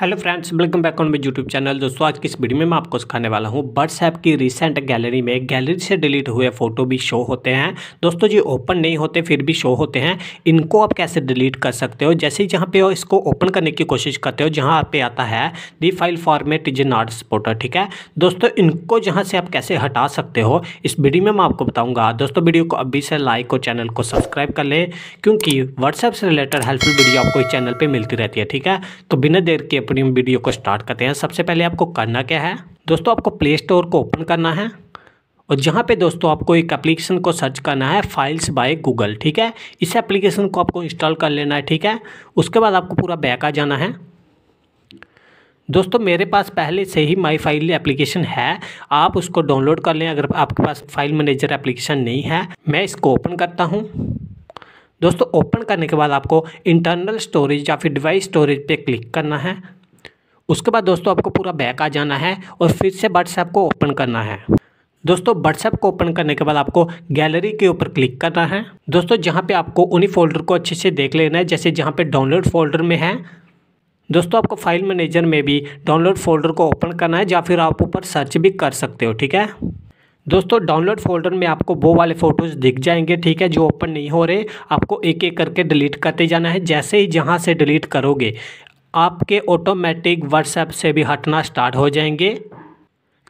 hello friends welcome back on मेरे YouTube channel दोस्तों आज की इस वीडियो में मैं आपको सिखाने वाला हूँ व्हाट्सएप की रिसेंट गैलरी में गैलरी से डिलीट हुए फोटो भी शो होते हैं दोस्तों जी ओपन नहीं होते फिर भी शो होते हैं इनको आप कैसे डिलीट कर सकते हो जैसे जहाँ पे इसको ओपन करने की कोशिश करते हो जहाँ आप पे आता है the file format is not supporter ठीक है दोस्तों इनको जहाँ से आप कैसे हटा सकते हो इस वीडियो में मैं आपको बताऊँगा दोस्तों वीडियो को अभी से लाइक और चैनल को सब्सक्राइब कर लें क्योंकि व्हाट्सएप से रिलेटेड हेल्पफुल वीडियो आपको इस चैनल पर मिलती रहती है ठीक है तो बिना देर के पूरी वीडियो को स्टार्ट करते हैं सबसे पहले आपको करना क्या है दोस्तों आपको प्ले स्टोर को ओपन करना है और जहाँ पे दोस्तों आपको एक एप्लीकेशन को सर्च करना है फाइल्स बाय गूगल ठीक है इस एप्लीकेशन को आपको इंस्टॉल कर लेना है ठीक है उसके बाद आपको पूरा बैक आ जाना है दोस्तों मेरे पास पहले से ही माई फाइल एप्लीकेशन है आप उसको डाउनलोड कर लें अगर आपके पास फाइल मैनेजर एप्लीकेशन नहीं है मैं इसको ओपन करता हूँ दोस्तों ओपन करने के बाद आपको इंटरनल स्टोरेज या फिर डिवाइस स्टोरेज पे क्लिक करना है उसके बाद दोस्तों आपको पूरा बैक आ जाना है और फिर से व्हाट्सएप को ओपन करना है दोस्तों व्हाट्सएप को ओपन करने के बाद आपको गैलरी के ऊपर क्लिक करना है दोस्तों जहाँ पे आपको उन्हीं फोल्डर को अच्छे से देख लेना है जैसे जहाँ पे डाउनलोड फोल्डर में है दोस्तों आपको फाइल मैनेजर में भी डाउनलोड फोल्डर को ओपन करना है या फिर आप ऊपर सर्च भी कर सकते हो ठीक है दोस्तों डाउनलोड फोल्डर में आपको वो वाले फ़ोटोज़ दिख जाएंगे ठीक है जो ओपन नहीं हो रहे आपको एक एक करके डिलीट करते जाना है जैसे ही जहाँ से डिलीट करोगे आपके ऑटोमेटिक व्हाट्सएप से भी हटना स्टार्ट हो जाएंगे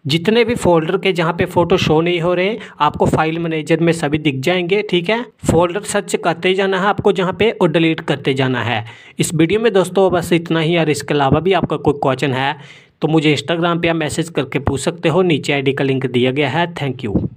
जितने भी फोल्डर के जहाँ पे फ़ोटो शो नहीं हो रहे आपको फाइल मैनेजर में सभी दिख जाएंगे ठीक है फोल्डर सर्च करते जाना है आपको जहाँ पे और डिलीट करते जाना है इस वीडियो में दोस्तों बस इतना ही और इसके अलावा भी आपका कोई क्वेश्चन है तो मुझे इंस्टाग्राम पे आप मैसेज करके पूछ सकते हो नीचे आईडी का लिंक दिया गया है थैंक यू